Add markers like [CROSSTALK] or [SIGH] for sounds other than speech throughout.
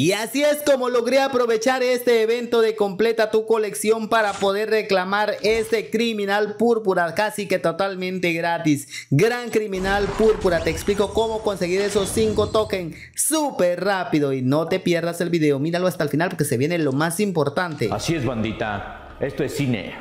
Y así es como logré aprovechar este evento de completa tu colección para poder reclamar este criminal púrpura casi que totalmente gratis. Gran criminal púrpura, te explico cómo conseguir esos 5 tokens súper rápido y no te pierdas el video, míralo hasta el final porque se viene lo más importante. Así es bandita, esto es cine.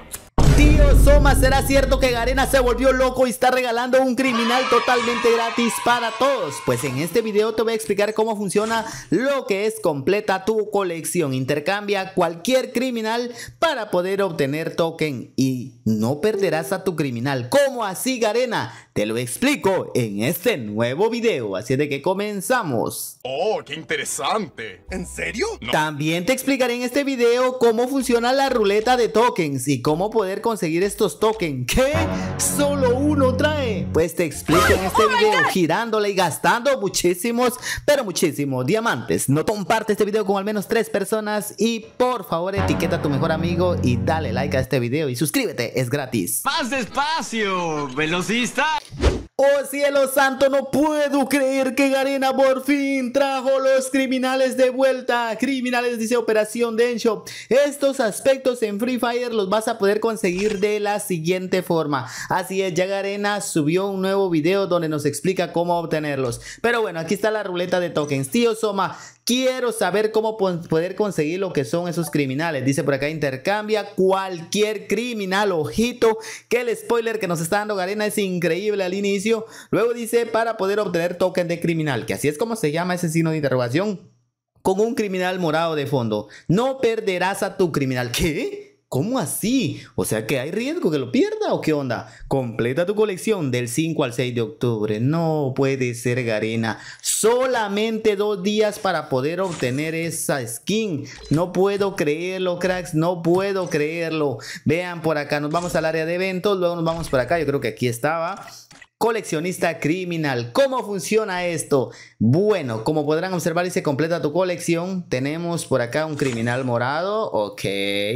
Tío Soma, ¿será cierto que Garena se volvió loco y está regalando un criminal totalmente gratis para todos? Pues en este video te voy a explicar cómo funciona lo que es completa tu colección. Intercambia cualquier criminal para poder obtener token y no perderás a tu criminal. ¿Cómo así Garena? Te lo explico en este nuevo video, así de que comenzamos. ¡Oh, qué interesante! ¿En serio? También te explicaré en este video cómo funciona la ruleta de tokens y cómo poder conseguir estos tokens. que ¿Solo uno trae? Pues te explico en oh este video, girándole y gastando muchísimos, pero muchísimos diamantes. No comparte este video con al menos tres personas y por favor etiqueta a tu mejor amigo y dale like a este video y suscríbete, es gratis. Más despacio, velocista. Oh cielo santo, no puedo creer que Garena por fin trajo los criminales de vuelta. Criminales dice Operación Densho. Estos aspectos en Free Fire los vas a poder conseguir de la siguiente forma. Así es, ya Garena subió un nuevo video donde nos explica cómo obtenerlos. Pero bueno, aquí está la ruleta de tokens. Tío Soma, Quiero saber cómo poder conseguir lo que son esos criminales. Dice por acá, intercambia cualquier criminal. Ojito, que el spoiler que nos está dando Garena es increíble al inicio. Luego dice, para poder obtener token de criminal, que así es como se llama ese signo de interrogación. Con un criminal morado de fondo. No perderás a tu criminal. ¿Qué? ¿Cómo así? O sea que hay riesgo que lo pierda o qué onda? Completa tu colección del 5 al 6 de octubre. No puede ser Garena. Solamente dos días para poder obtener esa skin. No puedo creerlo, cracks. No puedo creerlo. Vean por acá. Nos vamos al área de eventos. Luego nos vamos por acá. Yo creo que aquí estaba coleccionista criminal. ¿Cómo funciona esto? Bueno, como podrán observar y se completa tu colección, tenemos por acá un criminal morado. Ok,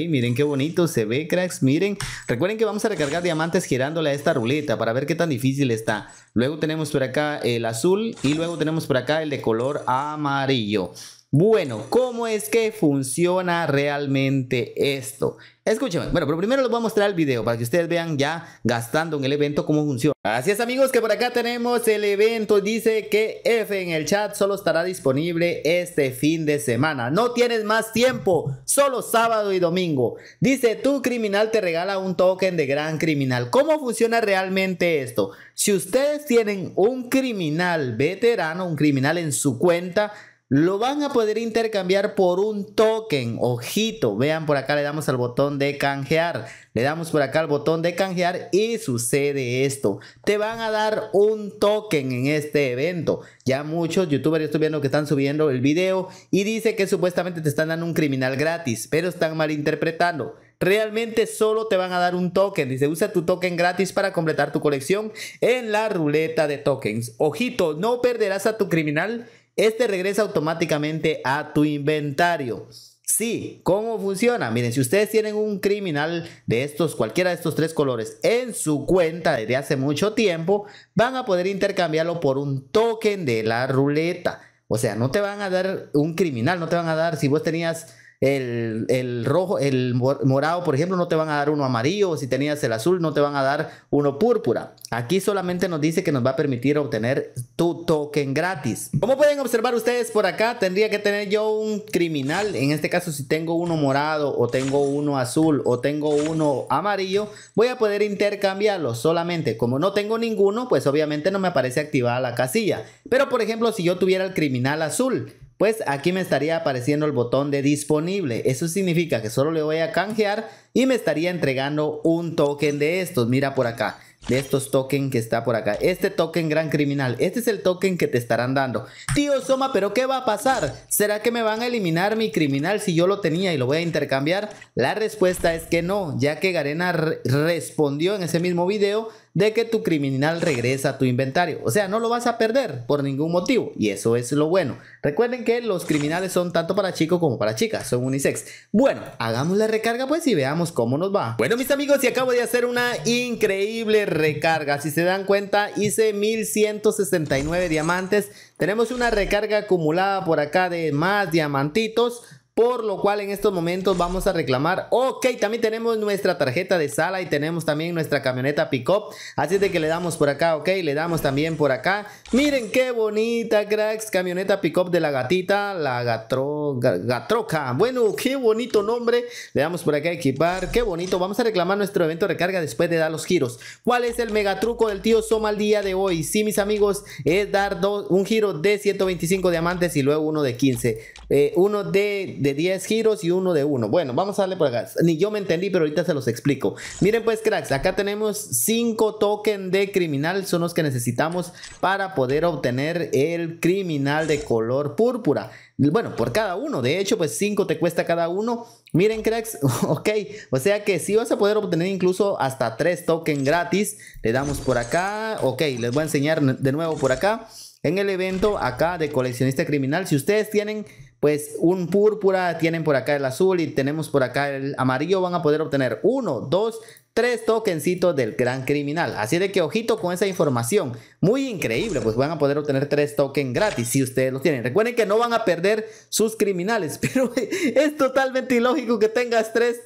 miren qué bonito se ve, cracks. Miren, recuerden que vamos a recargar diamantes girándole a esta ruleta para ver qué tan difícil está. Luego tenemos por acá el azul y luego tenemos por acá el de color amarillo. Bueno, ¿cómo es que funciona realmente esto? Escúchenme. bueno, pero primero les voy a mostrar el video para que ustedes vean ya gastando en el evento cómo funciona. Así es amigos que por acá tenemos el evento, dice que F en el chat solo estará disponible este fin de semana. No tienes más tiempo, solo sábado y domingo. Dice tu criminal te regala un token de gran criminal. ¿Cómo funciona realmente esto? Si ustedes tienen un criminal veterano, un criminal en su cuenta, lo van a poder intercambiar por un token. Ojito, vean por acá le damos al botón de canjear. Le damos por acá al botón de canjear y sucede esto. Te van a dar un token en este evento. Ya muchos youtubers estoy viendo que están subiendo el video y dice que supuestamente te están dando un criminal gratis, pero están malinterpretando realmente solo te van a dar un token. Dice, usa tu token gratis para completar tu colección en la ruleta de tokens. Ojito, no perderás a tu criminal este regresa automáticamente a tu inventario. Sí, ¿cómo funciona? Miren, si ustedes tienen un criminal de estos, cualquiera de estos tres colores en su cuenta desde hace mucho tiempo, van a poder intercambiarlo por un token de la ruleta. O sea, no te van a dar un criminal, no te van a dar, si vos tenías el, rojo, el morado, por ejemplo, no te van a dar uno amarillo, si tenías el azul, no te van a dar uno púrpura. Aquí solamente nos dice que nos va a permitir obtener tu token gratis. Como pueden observar ustedes por acá, tendría que tener yo un criminal. En este caso, si tengo uno morado, o tengo uno azul, o tengo uno amarillo, voy a poder intercambiarlos solamente. Como no tengo ninguno, pues obviamente no me aparece activada la casilla. Pero, por ejemplo, si yo tuviera el criminal azul, pues aquí me estaría apareciendo el botón de disponible. Eso significa que solo le voy a canjear y me estaría entregando un token de estos. Mira por acá de estos tokens que está por acá. Este token gran criminal. Este es el token que te estarán dando. Tío Soma, ¿pero qué va a pasar? ¿Será que me van a eliminar mi criminal si yo lo tenía y lo voy a intercambiar? La respuesta es que no, ya que Garena respondió en ese mismo video de que tu criminal regresa a tu inventario. O sea, no lo vas a perder por ningún motivo. Y eso es lo bueno. Recuerden que los criminales son tanto para chicos como para chicas. Son unisex. Bueno, hagamos la recarga pues y veamos cómo nos va. Bueno, mis amigos, y acabo de hacer una increíble recarga. Si se dan cuenta, hice 1169 diamantes. Tenemos una recarga acumulada por acá de más diamantitos por lo cual en estos momentos vamos a reclamar. Ok, también tenemos nuestra tarjeta de sala y tenemos también nuestra camioneta pick-up, así es de que le damos por acá, ok, le damos también por acá. Miren qué bonita, cracks, camioneta pick-up de la gatita, la gatro, gatroca. Bueno, qué bonito nombre, le damos por acá a equipar, qué bonito. Vamos a reclamar nuestro evento recarga después de dar los giros. ¿Cuál es el mega truco del tío Soma al día de hoy? Sí, mis amigos, es dar un giro de 125 diamantes y luego uno de 15. Eh, uno de 10 giros y uno de uno. Bueno, vamos a darle por acá. Ni yo me entendí, pero ahorita se los explico. Miren pues, cracks, acá tenemos 5 tokens de criminal. Son los que necesitamos para poder obtener el criminal de color púrpura. Bueno, por cada uno. De hecho, pues 5 te cuesta cada uno. Miren, cracks, [LAUGHS] ok. O sea que si vas a poder obtener incluso hasta 3 tokens gratis. Le damos por acá. Ok, les voy a enseñar de nuevo por acá en el evento acá de coleccionista criminal. Si ustedes tienen pues un púrpura, tienen por acá el azul y tenemos por acá el amarillo, van a poder obtener uno, dos, tres tokencitos del gran criminal. Así de que ojito con esa información. Muy increíble, pues van a poder obtener tres tokens gratis si ustedes los tienen. Recuerden que no van a perder sus criminales, [LAUGHS] pero es totalmente ilógico que tengas tres,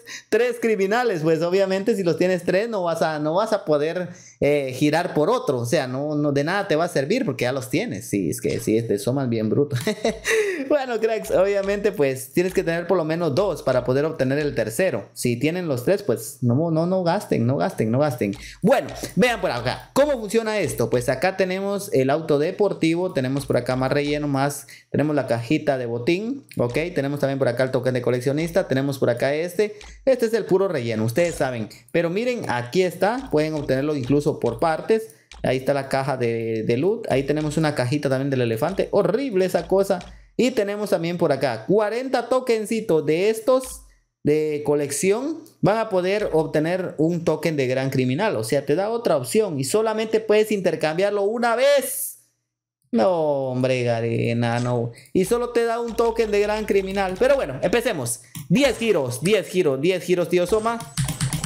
criminales. Pues obviamente si los tienes tres no vas a, no vas a poder eh, girar por otro. O sea, no, no, de nada te va a servir porque ya los tienes. Sí, es que sí, este, son más bien bruto [LAUGHS] bueno, cracks, obviamente pues tienes que tener por lo menos dos para poder obtener el tercero. Si tienen los tres, pues no, no, no gasten, no gasten, no gasten. Bueno, vean por acá. ¿Cómo funciona esto? Pues acá acá tenemos el auto deportivo, tenemos por acá más relleno, más tenemos la cajita de botín, ok, tenemos también por acá el token de coleccionista, tenemos por acá este, este es el puro relleno, ustedes saben, pero miren, aquí está, pueden obtenerlo incluso por partes, ahí está la caja de, de loot, ahí tenemos una cajita también del elefante, horrible esa cosa, y tenemos también por acá 40 tokencitos de estos de colección, van a poder obtener un token de gran criminal. O sea, te da otra opción y solamente puedes intercambiarlo una vez. No, hombre, Garena, no. Y solo te da un token de gran criminal. Pero bueno, empecemos. 10 giros, 10 giros, 10 giros, tío Soma.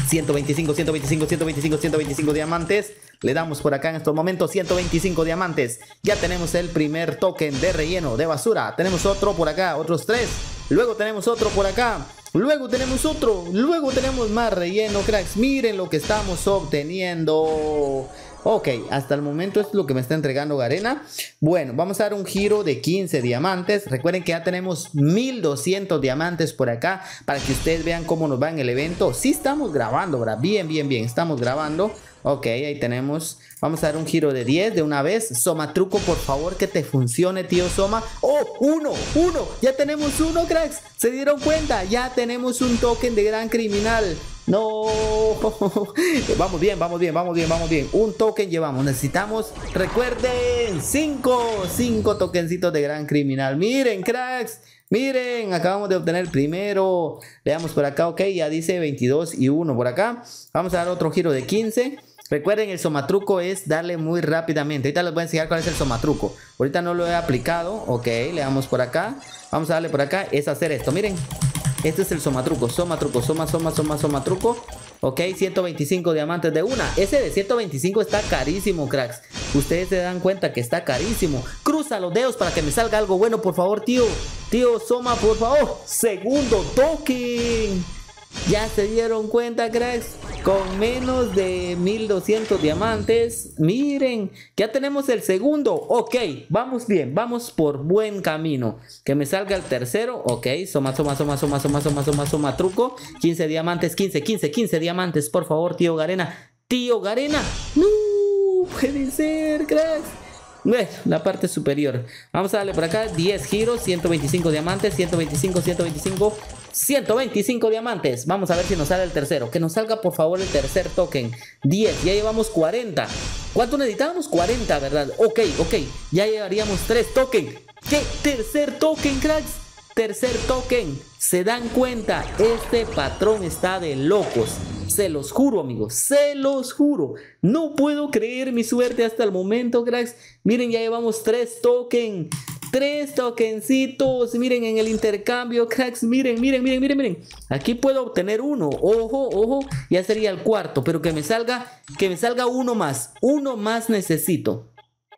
125, 125, 125, 125 diamantes. Le damos por acá en estos momentos 125 diamantes. Ya tenemos el primer token de relleno de basura. Tenemos otro por acá, otros tres. Luego tenemos otro por acá. Luego tenemos otro, luego tenemos más relleno, cracks. Miren lo que estamos obteniendo. Ok, hasta el momento es lo que me está entregando Garena. Bueno, vamos a dar un giro de 15 diamantes. Recuerden que ya tenemos 1200 diamantes por acá para que ustedes vean cómo nos va en el evento. Sí estamos grabando, ¿verdad? Bien, bien, bien, estamos grabando. Ok, ahí tenemos. Vamos a dar un giro de 10 de una vez. Soma truco, por favor, que te funcione, tío Soma. ¡Oh! ¡Uno! ¡Uno! ¡Ya tenemos uno, cracks! ¿Se dieron cuenta? Ya tenemos un token de gran criminal. No, [LAUGHS] vamos bien, vamos bien, vamos bien, vamos bien. Un token llevamos, necesitamos, recuerden, 5, 5 tokencitos de gran criminal. Miren, cracks. Miren, acabamos de obtener primero. Le damos por acá, ok, ya dice 22 y 1 por acá. Vamos a dar otro giro de 15. Recuerden, el somatruco es darle muy rápidamente. Ahorita les voy a enseñar cuál es el somatruco. Ahorita no lo he aplicado. Ok, le damos por acá. Vamos a darle por acá. Es hacer esto, miren. Este es el somatruco. Somatruco, soma, soma, soma, somatruco. Ok, 125 diamantes de una. Ese de 125 está carísimo, cracks. Ustedes se dan cuenta que está carísimo. Cruza los dedos para que me salga algo bueno, por favor, tío. Tío, Soma, por favor. Segundo token. Ya se dieron cuenta, cracks con menos de 1200 diamantes. Miren, ya tenemos el segundo. Ok, vamos bien, vamos por buen camino. Que me salga el tercero. Ok, soma, soma, soma, soma, soma, soma, soma, soma, truco. 15 diamantes, 15, 15, 15 diamantes. Por favor, tío Garena. Tío Garena. No, puede ser, cracks. Bueno, la parte superior Vamos a darle por acá 10 giros, 125 diamantes 125, 125 125 diamantes. Vamos a ver si nos sale el tercero. Que nos salga, por favor, el tercer token. 10. Ya llevamos 40. ¿Cuánto necesitábamos? 40, ¿verdad? Ok, ok. Ya llevaríamos 3 tokens. ¿Qué? Tercer token, cracks. Tercer token. Se dan cuenta. Este patrón está de locos. Se los juro, amigos, se los juro. No puedo creer mi suerte hasta el momento, cracks. Miren, ya llevamos tres tokens. Tres tokencitos. Miren en el intercambio, cracks. Miren, miren, miren, miren, miren. Aquí puedo obtener uno. Ojo, ojo. Ya sería el cuarto. Pero que me salga, que me salga uno más. Uno más necesito.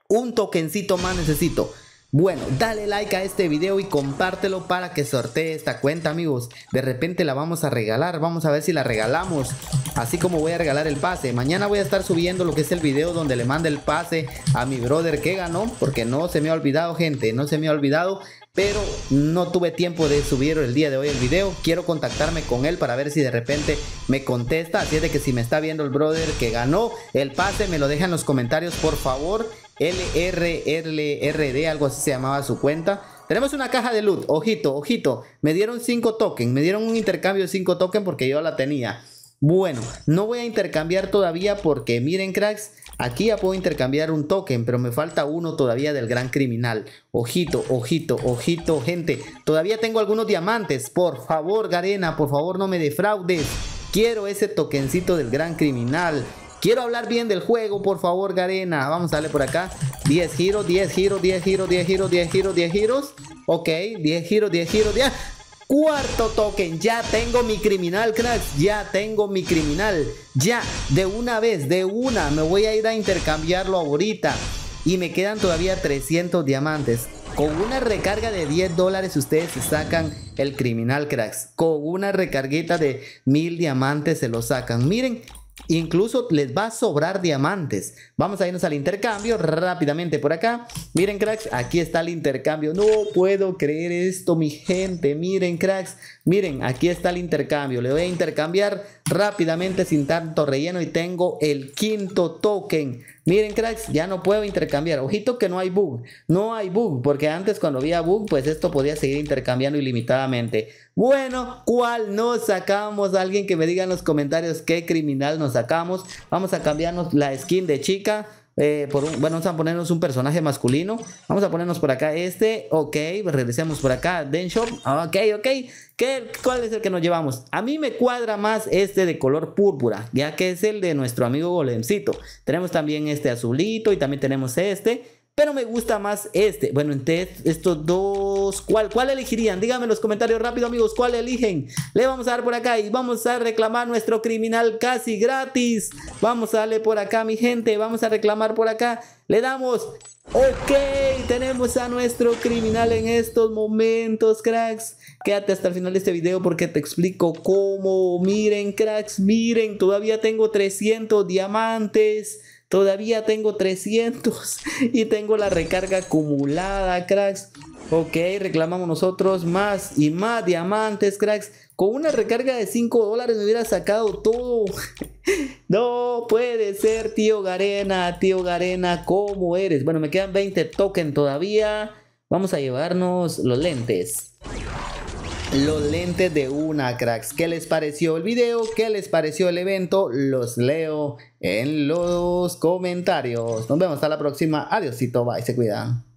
Un tokencito más necesito. Bueno, dale like a este video y compártelo para que sortee esta cuenta amigos. De repente la vamos a regalar, vamos a ver si la regalamos. Así como voy a regalar el pase. Mañana voy a estar subiendo lo que es el video donde le manda el pase a mi brother que ganó. Porque no se me ha olvidado gente, no se me ha olvidado. Pero no tuve tiempo de subir el día de hoy el video. Quiero contactarme con él para ver si de repente me contesta. Así es de que si me está viendo el brother que ganó el pase, me lo deja en los comentarios por favor. LRLRD, algo así se llamaba su cuenta. Tenemos una caja de loot, ojito, ojito. Me dieron 5 tokens, me dieron un intercambio de 5 tokens porque yo la tenía. Bueno, no voy a intercambiar todavía porque miren cracks, aquí ya puedo intercambiar un token, pero me falta uno todavía del gran criminal. Ojito, ojito, ojito, gente. Todavía tengo algunos diamantes. Por favor, Garena, por favor no me defraudes. Quiero ese tokencito del gran criminal. Quiero hablar bien del juego, por favor, Garena. Vamos a darle por acá. 10 giros, 10 giros, 10 giros, 10 giros, 10 giros, 10 giros. Ok, 10 giros, 10 giros, 10. Cuarto token, ya tengo mi criminal, cracks. Ya tengo mi criminal. Ya, de una vez, de una. Me voy a ir a intercambiarlo ahorita. Y me quedan todavía 300 diamantes. Con una recarga de 10 dólares ustedes sacan el criminal cracks. Con una recarguita de 1000 diamantes se lo sacan. Miren, Incluso les va a sobrar diamantes. Vamos a irnos al intercambio rápidamente por acá. Miren, cracks, aquí está el intercambio. No puedo creer esto, mi gente. Miren, cracks. Miren, aquí está el intercambio. Le voy a intercambiar rápidamente sin tanto relleno y tengo el quinto token. Miren, cracks, ya no puedo intercambiar. Ojito que no hay bug. No hay bug, porque antes cuando había bug, pues esto podía seguir intercambiando ilimitadamente. Bueno, ¿cuál nos sacamos? Alguien que me diga en los comentarios qué criminal nos sacamos. Vamos a cambiarnos la skin de chica. Eh, bueno, vamos a ponernos un personaje masculino. Vamos a ponernos por acá este. Ok, regresemos por acá. Denshop. Ah, ok, ok. ¿Qué, ¿Cuál es el que nos llevamos? A mí me cuadra más este de color púrpura, ya que es el de nuestro amigo Golemcito. Tenemos también este azulito y también tenemos este. Pero me gusta más este. Bueno, entre estos dos, ¿cuál, elegirían? Díganme en los comentarios rápido, amigos, ¿cuál eligen? Le vamos a dar por acá y vamos a reclamar nuestro criminal casi gratis. Vamos a darle por acá, mi gente. Vamos a reclamar por acá. Le damos. Ok, tenemos a nuestro criminal en estos momentos, cracks. Quédate hasta el final de este video porque te explico cómo. Miren, cracks, miren, todavía tengo 300 diamantes. Todavía tengo 300 [LAUGHS] y tengo la recarga acumulada, cracks. Ok, reclamamos nosotros más y más diamantes, cracks. Con una recarga de 5 dólares me hubiera sacado todo. [LAUGHS] no puede ser, tío Garena, tío Garena, ¿cómo eres? Bueno, me quedan 20 token todavía. Vamos a llevarnos los lentes los lentes de una cracks. ¿Qué les pareció el video? ¿Qué les pareció el evento? Los leo en los comentarios. Nos vemos hasta la próxima. Adiósito, bye, se cuidan.